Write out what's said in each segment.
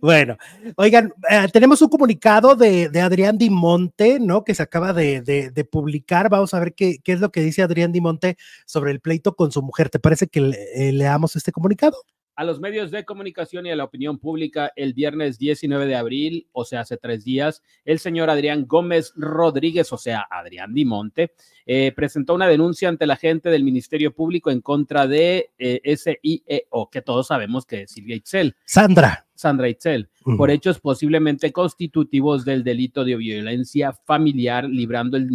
Bueno, oigan, eh, tenemos un comunicado de, Adrián Di Monte, ¿no? Que se acaba de, publicar. Vamos a ver qué, es lo que dice Adrián Di Monte sobre el pleito con su mujer. ¿Te parece que eh, leamos este comunicado? a los medios de comunicación y a la opinión pública el viernes 19 de abril, o sea, hace tres días, el señor Adrián Gómez Rodríguez, o sea, Adrián Dimonte, eh, presentó una denuncia ante la gente del Ministerio Público en contra de eh, SIEO, que todos sabemos que es Silvia Itzel. Sandra. Sandra Itzel, por hechos posiblemente constitutivos del delito de violencia familiar, librando el,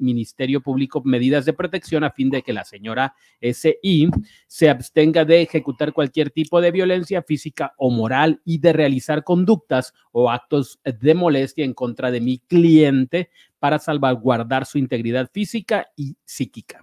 Ministerio Público medidas de protección a fin de que la señora S.I. se abstenga de ejecutar cualquier tipo de violencia física o moral y de realizar conductas o actos de molestia en contra de mi cliente para salvaguardar su integridad física y psíquica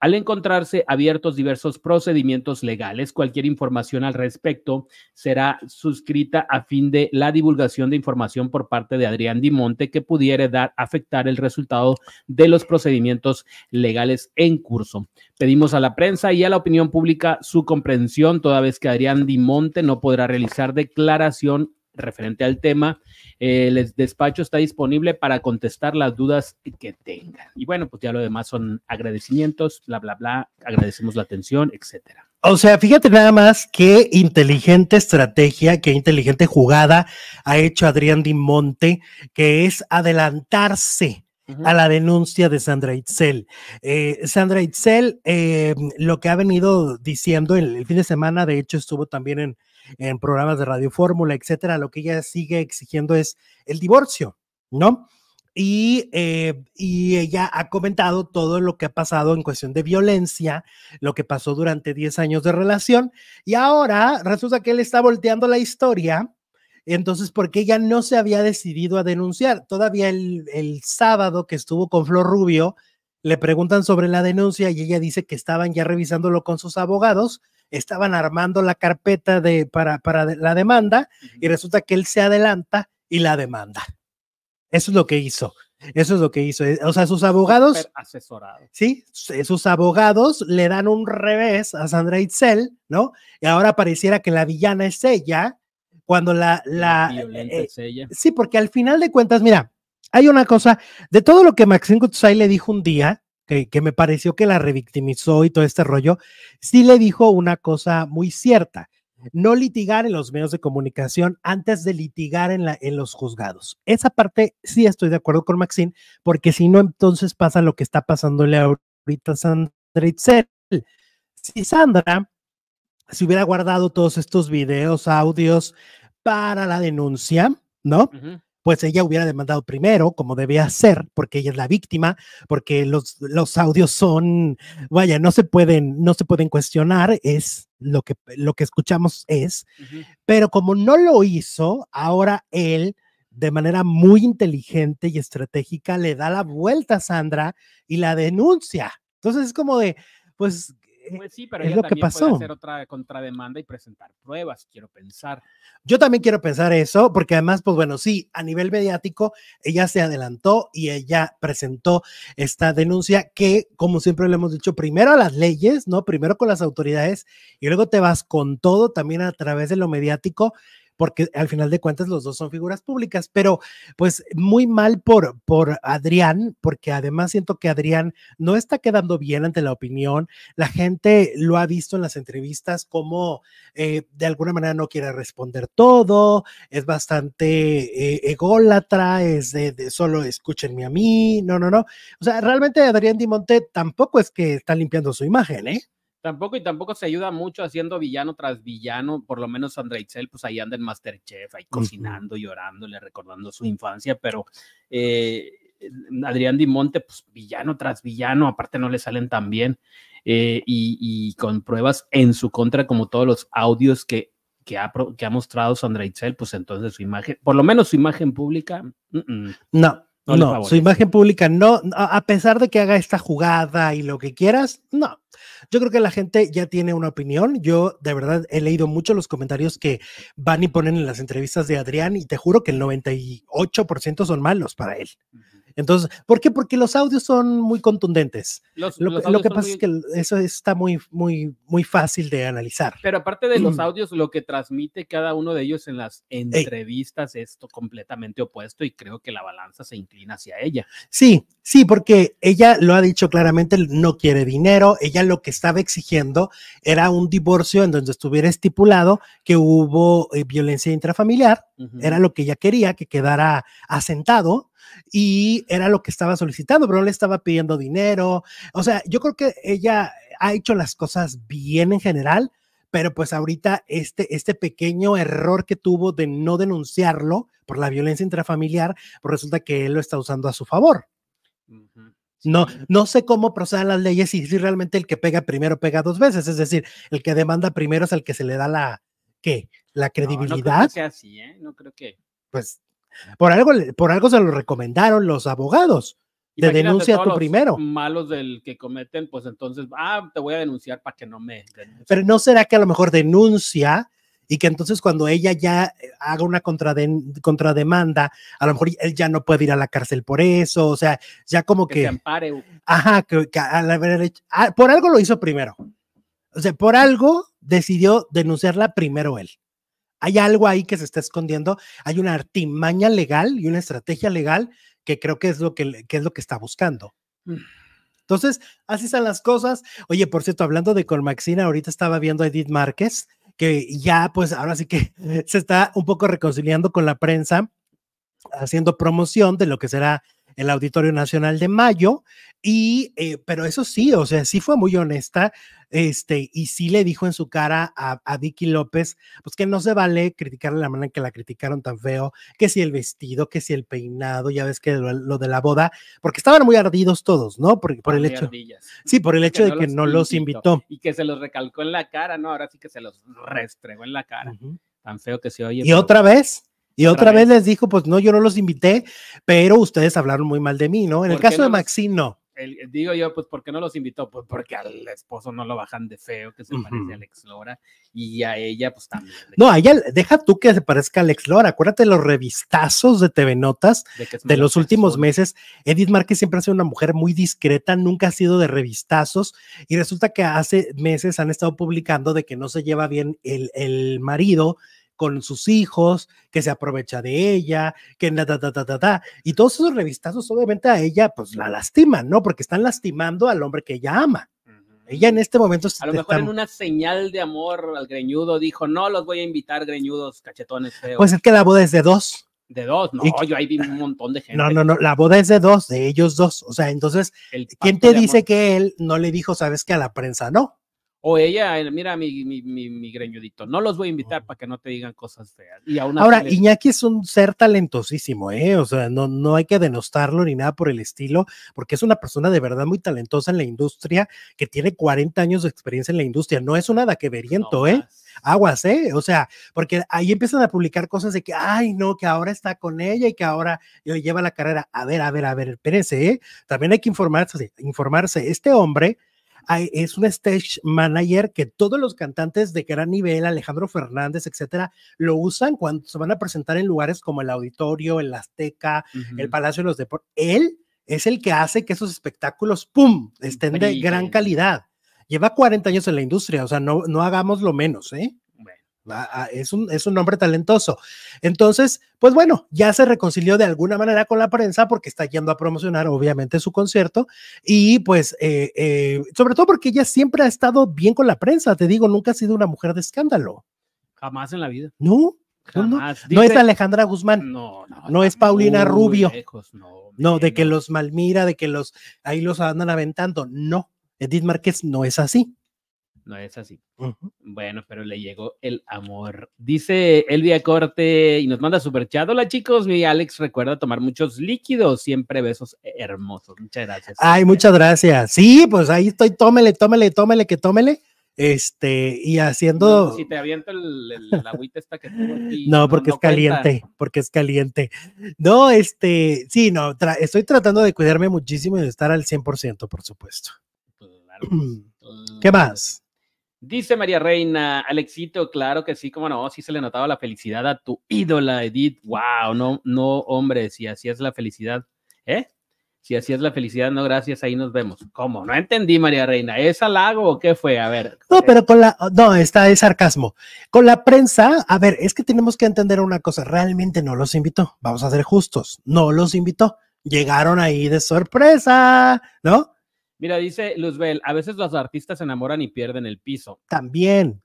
al encontrarse abiertos diversos procedimientos legales, cualquier información al respecto será suscrita a fin de la divulgación de información por parte de Adrián Dimonte que pudiera dar, afectar el resultado de los procedimientos legales en curso. Pedimos a la prensa y a la opinión pública su comprensión toda vez que Adrián Dimonte no podrá realizar declaración referente al tema. Eh, el despacho está disponible para contestar las dudas que tengan. Y bueno, pues ya lo demás son agradecimientos, bla, bla, bla, agradecemos la atención, etcétera. O sea, fíjate nada más qué inteligente estrategia, qué inteligente jugada ha hecho Adrián Dimonte, que es adelantarse a la denuncia de Sandra Itzel. Eh, Sandra Itzel, eh, lo que ha venido diciendo el, fin de semana, de hecho estuvo también en, en programas de Radio Fórmula, etcétera, lo que ella sigue exigiendo es el divorcio, ¿no? Eh, y, ella ha comentado todo lo que ha pasado en cuestión de violencia, lo que pasó durante 10 años de relación, y ahora resulta que él está volteando la historia, entonces porque ella no se había decidido a denunciar. Todavía el, el sábado que estuvo con Flor Rubio, le preguntan sobre la denuncia y ella dice que estaban ya revisándolo con sus abogados, estaban armando la carpeta de, para, para la demanda y resulta que él se adelanta y la demanda. Eso es lo que hizo. Eso es lo que hizo. Eh, o sea, sus abogados. Asesorados. Sí, sus abogados le dan un revés a Sandra Itzel, ¿no? Y ahora pareciera que la villana es ella, cuando la. la, eh, Sí, porque al final de cuentas, mira, hay una cosa. De todo lo que Maxine Kutsai le dijo un día, que, me pareció que la revictimizó y todo este rollo, sí le dijo una cosa muy cierta no litigar en los medios de comunicación antes de litigar en, los juzgados. Esa parte sí estoy de acuerdo con Maxine, porque si no, entonces pasa lo que está pasándole ahorita a Sandra Itzel. Si Sandra se hubiera guardado todos estos videos, audios para la denuncia, ¿no? pues ella hubiera demandado primero, como debía ser, porque ella es la víctima, porque los, los audios son, vaya, no se pueden, no se pueden cuestionar, es lo que, lo que escuchamos es, pero como no lo hizo, ahora él de manera muy inteligente y estratégica le da la vuelta a Sandra y la denuncia. Entonces es como de, pues pues sí, pero es ella lo que pasó. Puede hacer otra contrademanda y presentar pruebas, quiero pensar. Yo también quiero pensar eso, porque además, pues bueno, sí, a nivel mediático, ella se adelantó y ella presentó esta denuncia que, como siempre le hemos dicho, primero a las leyes, ¿no? Primero con las autoridades y luego te vas con todo también a través de lo mediático porque al final de cuentas los dos son figuras públicas, pero pues muy mal por, por Adrián, porque además siento que Adrián no está quedando bien ante la opinión, la gente lo ha visto en las entrevistas como eh, de alguna manera no quiere responder todo, es bastante eh, ególatra, es de, de, solo escúchenme a mí, no, no, no. O sea, realmente Adrián Dimonte tampoco es que está limpiando su imagen, ¿eh? Tampoco y tampoco se ayuda mucho haciendo villano tras villano, por lo menos Sandra Itzel, pues ahí anda en Masterchef, ahí cocinando, y recordando su infancia, pero eh, Adrián Dimonte, pues villano tras villano, aparte no le salen tan bien, eh, y, con pruebas en su contra, como todos los audios que, que, ha, mostrado Sandra Itzel, pues entonces su imagen, por lo menos su imagen pública, No, no su imagen pública no, a pesar de que haga esta jugada y lo que quieras, no, yo creo que la gente ya tiene una opinión. Yo de verdad he leído mucho los comentarios que van y ponen en las entrevistas de Adrián y te juro que el 98% son malos para él. Entonces, ¿por qué? Porque los audios son muy contundentes. lo, que pasa es que eso está muy, muy, muy fácil de analizar. Pero aparte de los mm. audios, lo que transmite cada uno de ellos en las entrevistas es completamente opuesto y creo que la balanza se inclina hacia ella. Sí, sí, porque ella lo ha dicho claramente, no quiere dinero, ella lo que estaba exigiendo era un divorcio en donde estuviera estipulado que hubo eh, violencia intrafamiliar, era lo que ella quería, que quedara asentado y era lo que estaba solicitando, pero no le estaba pidiendo dinero. O sea, yo creo que ella ha hecho las cosas bien en general, pero pues ahorita este, este pequeño error que tuvo de no denunciarlo por la violencia intrafamiliar, pues resulta que él lo está usando a su favor. No, no sé cómo procedan las leyes y si realmente el que pega primero pega dos veces, es decir, el que demanda primero es el que se le da la, ¿qué? La credibilidad. No, creo que así, ¿eh? No creo que. Pues por algo, por algo se lo recomendaron los abogados. Te denuncia tú primero. Malos del que cometen, pues entonces, ah, te voy a denunciar para que no me. Pero no será que a lo mejor denuncia y que entonces cuando ella ya eh, haga una contrademanda, a lo mejor él ya no puede ir a la cárcel por eso, o sea, ya como que... que se ampare. Ajá, que, a la, ah, por algo lo hizo primero. O sea, por algo decidió denunciarla primero él hay algo ahí que se está escondiendo, hay una artimaña legal y una estrategia legal que creo que es lo que, es lo que está buscando. Mm. Entonces, así están las cosas. Oye, por cierto, hablando de Colmaxina, ahorita estaba viendo a Edith Márquez, que ya, pues ahora sí que se está un poco reconciliando con la prensa, haciendo promoción de lo que será el Auditorio Nacional de Mayo. Y, eh, pero eso sí, o sea, sí fue muy honesta, este, y sí le dijo en su cara a, Vicky López, pues que no se vale criticarle la manera en que la criticaron tan feo, que si el vestido, que si el peinado, ya ves que lo, de la boda, porque estaban muy ardidos todos, ¿no? Por, por el hecho. Sí, por el hecho de que no los invitó. Y que se los recalcó en la cara, ¿no? Ahora sí que se los restregó en la cara. Tan feo que se oye. Y otra vez, y otra, vez. les dijo, pues no, yo no los invité, pero ustedes hablaron muy mal de mí, ¿no? En el caso de Maxi, no. digo yo, pues, ¿por qué no los invitó? Pues porque al esposo no lo bajan de feo, que se parece a Alex Lora, y a ella, pues también. No, a ella, deja tú que se parezca a Alex Lora. Acuérdate los revistazos de TV Notas de, los últimos meses. Edith Márquez siempre ha sido una mujer muy discreta, nunca ha sido de revistazos, y resulta que hace meses han estado publicando de que no se lleva bien el, el marido con sus hijos, que se aprovecha de ella, que nada Y todos esos revistazos, obviamente, a ella, pues la lastiman, ¿no? Porque están lastimando al hombre que ella ama. Ella en este momento. A lo mejor en una señal de amor al greñudo dijo: No los voy a invitar, greñudos, cachetones feos. Pues es que la boda es de dos. De dos, no, yo ahí vi un montón de gente. No, no, no, la boda es de dos, de ellos dos. O sea, entonces, ¿quién te dice que él no le dijo, sabes que a la prensa no? O ella, eh, mira mi, mi, mi, mi greñudito, no los voy a invitar para que no te digan cosas feas. Y aún Ahora, Iñaki es un ser talentosísimo, ¿eh? O sea, no, no hay que denostarlo ni nada por el estilo, porque es una persona de verdad muy talentosa en la industria, que tiene 40 años de experiencia en la industria. No es una que ¿eh? aguas, ¿eh? O sea, porque ahí empiezan a publicar cosas de que, ay, no, que ahora está con ella y que ahora lleva la carrera. A ver, a ver, a ver, espérense, ¿eh? También hay que informarse, informarse. Este hombre es un stage manager que todos los cantantes de gran nivel, Alejandro Fernández, etcétera, lo usan cuando se van a presentar en lugares como el Auditorio, el Azteca, el Palacio de los Deportes. Él es el que hace que esos espectáculos, ¡pum!, estén de gran calidad. Lleva 40 años en la industria, o sea, no, no hagamos lo menos, ¿eh? Ah, ah, es un, es un hombre talentoso. Entonces, pues bueno, ya se reconcilió de alguna manera con la prensa porque está yendo a promocionar, obviamente, su concierto. Y pues, eh, eh, sobre todo porque ella siempre ha estado bien con la prensa. Te digo, nunca ha sido una mujer de escándalo. Jamás en la vida. No, No, es Alejandra Guzmán. No, no, es Paulina Rubio. no, no, de que los malmira, de que los ahí los andan aventando. No, Edith Márquez no es así. No es así. Bueno, pero le llegó el amor. Dice Elvia Corte y nos manda super chat. Hola chicos, mi Alex recuerda tomar muchos líquidos. Siempre besos hermosos. Muchas gracias. Ay, muchas gracias. Sí, pues ahí estoy. Tómele, tómele, tómele, que tómele. Este, y haciendo. Pues, si te aviento el, agüita esta que tengo No, porque es caliente, porque es caliente. No, este, sí, no, estoy tratando de cuidarme muchísimo y de estar al 100%, por supuesto. ¿Qué más? Dice María Reina, Alexito, claro que sí, como no, sí se le notaba la felicidad a tu ídola, Edith. Wow, no, no, hombre, si así es la felicidad, ¿eh? Si así es la felicidad, no, gracias, ahí nos vemos. ¿Cómo? No entendí, María Reina. ¿Es halago o qué fue? A ver. No, pero con la. No, está de sarcasmo. Con la prensa, a ver, es que tenemos que entender una cosa. Realmente no los invitó. Vamos a ser justos. No los invitó. Llegaron ahí de sorpresa, ¿no? Mira, dice Luzbel, a veces los artistas se enamoran y pierden el piso. También.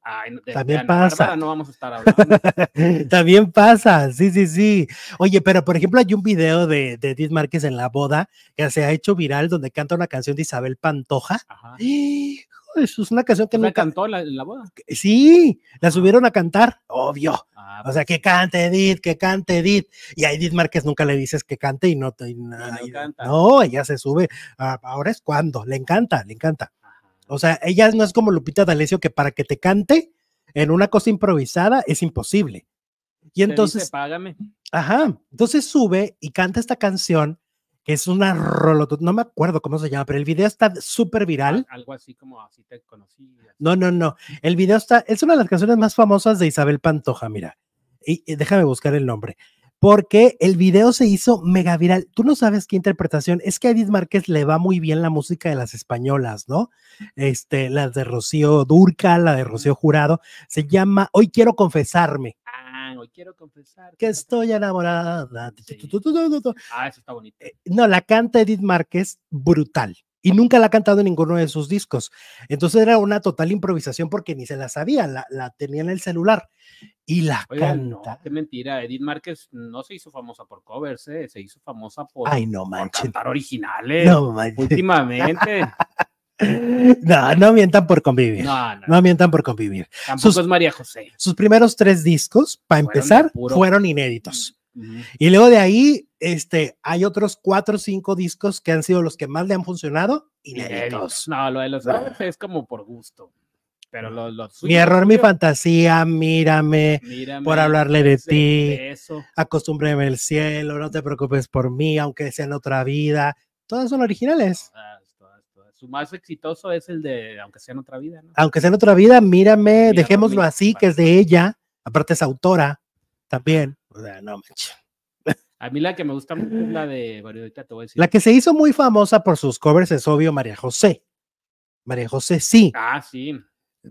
también pasa. no vamos a estar hablando. también pasa, sí, sí, sí. Oye, pero por ejemplo hay un video de, de Márquez en la boda que se ha hecho viral donde canta una canción de Isabel Pantoja. Ajá. ¡Ah! es una canción que no cantó la, la boda? Sí, la ah. subieron a cantar, obvio. Ah, o sea, pues. que cante Edith, que cante Edith. Y a Edith Márquez nunca le dices que cante y no te... no, ella se sube. Ah, ahora es cuando, le encanta, le encanta. O sea, ella no es como Lupita D'Alessio que para que te cante en una cosa improvisada es imposible. Y entonces... págame. Ajá, entonces sube y canta esta canción que es una rolotut, no me acuerdo cómo se llama, pero el video está súper viral. Algo así como así te conocí. No, no, no. El video está, es una de las canciones más famosas de Isabel Pantoja, mira. Y, déjame buscar el nombre. Porque el video se hizo mega viral. Tú no sabes qué interpretación. Es que a Edith Márquez le va muy bien la música de las españolas, ¿no? Este, las de Rocío Durca, la de Rocío Jurado. Se llama Hoy quiero confesarme quiero confesar. Que estoy enamorada. Ah, eso está bonito. Eh, no, la canta Edith Márquez brutal. Y nunca la ha cantado en ninguno de sus discos. Entonces era una total improvisación porque ni se la sabía, la, tenía en el celular. Y la canta. qué mentira, Edith Márquez no se hizo famosa por covers, eh, se hizo famosa por, Ay, no por cantar originales. No manches. Últimamente. No, no mientan por convivir. No, no, mientan por convivir. sus, María Sus primeros tres discos, para empezar, fueron inéditos. Y luego de ahí, este, hay otros cuatro o cinco discos que han sido los que más le han funcionado, inéditos. No, lo de los es como por gusto. Pero mi error, mi fantasía, mírame, por hablarle de ti. Acostúmbreme el cielo, no te preocupes por mí, aunque sea en otra vida. Todas son originales. Ah, su más exitoso es el de Aunque sea en otra vida. Aunque sea en otra vida, mírame, dejémoslo así, que es de ella. Aparte es autora también. O sea, no manches. A mí la que me gusta mucho es la de ahorita te voy a decir. La que se hizo muy famosa por sus covers es obvio María José. María José sí. Ah, sí.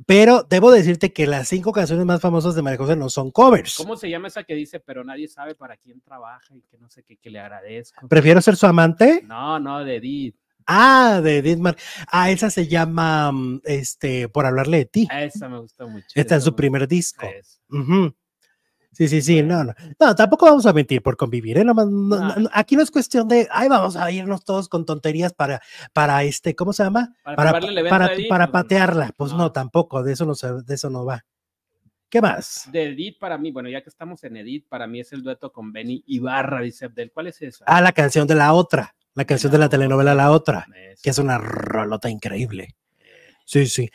Pero debo decirte que las cinco canciones más famosas de María José no son covers. ¿Cómo se llama esa que dice, pero nadie sabe para quién trabaja y que no sé qué, que le agradezco? ¿Prefiero ser su amante? No, no, de Edith. Ah, de Dietmar. Ah, esa se llama mm, este, Por hablarle de ti. A esa me gustó mucho. Esta es su primer disco. Sí, sí, sí, no, no, tampoco vamos a mentir por convivir, ¿eh? aquí no es cuestión de, ay, vamos a irnos todos con tonterías para, para este, ¿cómo se llama? Para, para, para, pues, patearla, pues no, tampoco, de eso no, de eso no va. ¿Qué más? De Edith para mí, bueno, ya que estamos en Edith, para mí es el dueto con Benny Ibarra, dice Abdel. ¿Cuál es eso? Ah, la canción de la otra la canción de la telenovela La Otra, que es una rolota increíble. Eh. Sí, sí.